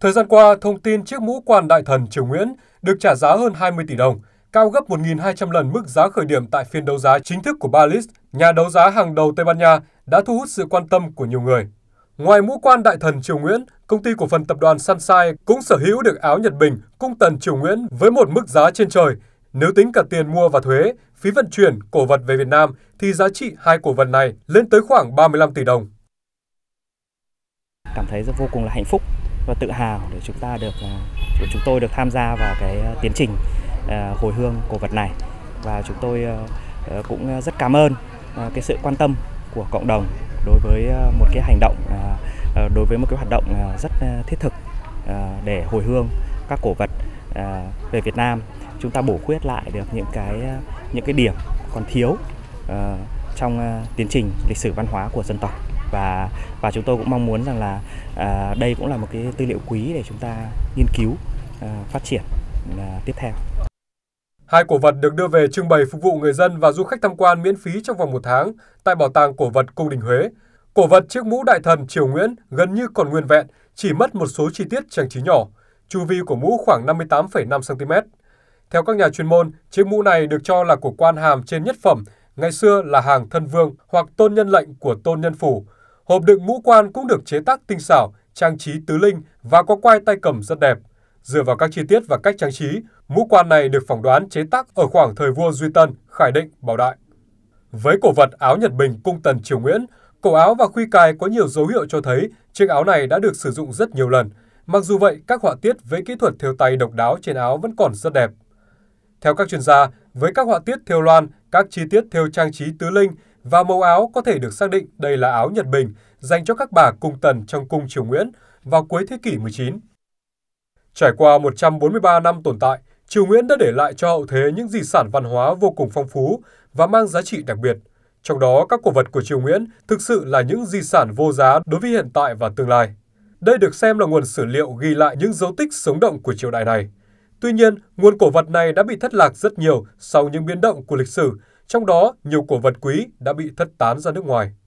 Thời gian qua, thông tin chiếc mũ quan đại thần Triều Nguyễn được trả giá hơn 20 tỷ đồng, cao gấp 1.200 lần mức giá khởi điểm tại phiên đấu giá chính thức của Balis, nhà đấu giá hàng đầu Tây Ban Nha đã thu hút sự quan tâm của nhiều người. Ngoài mũ quan đại thần Triều Nguyễn, công ty cổ phần tập đoàn Sunshine cũng sở hữu được áo Nhật Bình cung tần Triều Nguyễn với một mức giá trên trời. Nếu tính cả tiền mua và thuế, phí vận chuyển, cổ vật về Việt Nam thì giá trị hai cổ vật này lên tới khoảng 35 tỷ đồng. Cảm thấy rất vô cùng là hạnh phúc và tự hào để chúng ta được của à, chúng tôi được tham gia vào cái à, tiến trình à, hồi hương cổ vật này và chúng tôi cũng rất cảm ơn cái sự quan tâm của cộng đồng đối với một cái hành động đối với một cái hoạt động rất thiết thực để hồi hương các cổ vật về Việt Nam chúng ta bổ khuyết lại được những cái những cái điểm còn thiếu trong tiến trình lịch sử văn hóa của dân tộc và và chúng tôi cũng mong muốn rằng là à, đây cũng là một cái tư liệu quý để chúng ta nghiên cứu à, phát triển à, tiếp theo. Hai cổ vật được đưa về trưng bày phục vụ người dân và du khách tham quan miễn phí trong vòng một tháng tại Bảo tàng Cổ vật Cung đình Huế. Cổ vật chiếc mũ đại thần Triều Nguyễn gần như còn nguyên vẹn, chỉ mất một số chi tiết trang trí nhỏ. Chu vi của mũ khoảng 58,5 cm. Theo các nhà chuyên môn, chiếc mũ này được cho là của quan hàm trên nhất phẩm, ngày xưa là hàng thân vương hoặc tôn nhân lệnh của tôn nhân phủ, Hộp đựng mũ quan cũng được chế tác tinh xảo, trang trí tứ linh và có quai tay cầm rất đẹp. Dựa vào các chi tiết và cách trang trí, mũ quan này được phỏng đoán chế tác ở khoảng thời vua Duy Tân, Khải Định, Bảo Đại. Với cổ vật áo Nhật Bình cung tần Triều Nguyễn, cổ áo và khuy cài có nhiều dấu hiệu cho thấy chiếc áo này đã được sử dụng rất nhiều lần. Mặc dù vậy, các họa tiết với kỹ thuật thêu tay độc đáo trên áo vẫn còn rất đẹp. Theo các chuyên gia, với các họa tiết thêu loan, các chi tiết thêu trang trí tứ linh và màu áo có thể được xác định đây là áo Nhật Bình dành cho các bà cung tần trong cung triều Nguyễn vào cuối thế kỷ 19. Trải qua 143 năm tồn tại, triều Nguyễn đã để lại cho hậu thế những di sản văn hóa vô cùng phong phú và mang giá trị đặc biệt. Trong đó, các cổ vật của triều Nguyễn thực sự là những di sản vô giá đối với hiện tại và tương lai. Đây được xem là nguồn sử liệu ghi lại những dấu tích sống động của triều đại này. Tuy nhiên, nguồn cổ vật này đã bị thất lạc rất nhiều sau những biến động của lịch sử trong đó, nhiều cổ vật quý đã bị thất tán ra nước ngoài.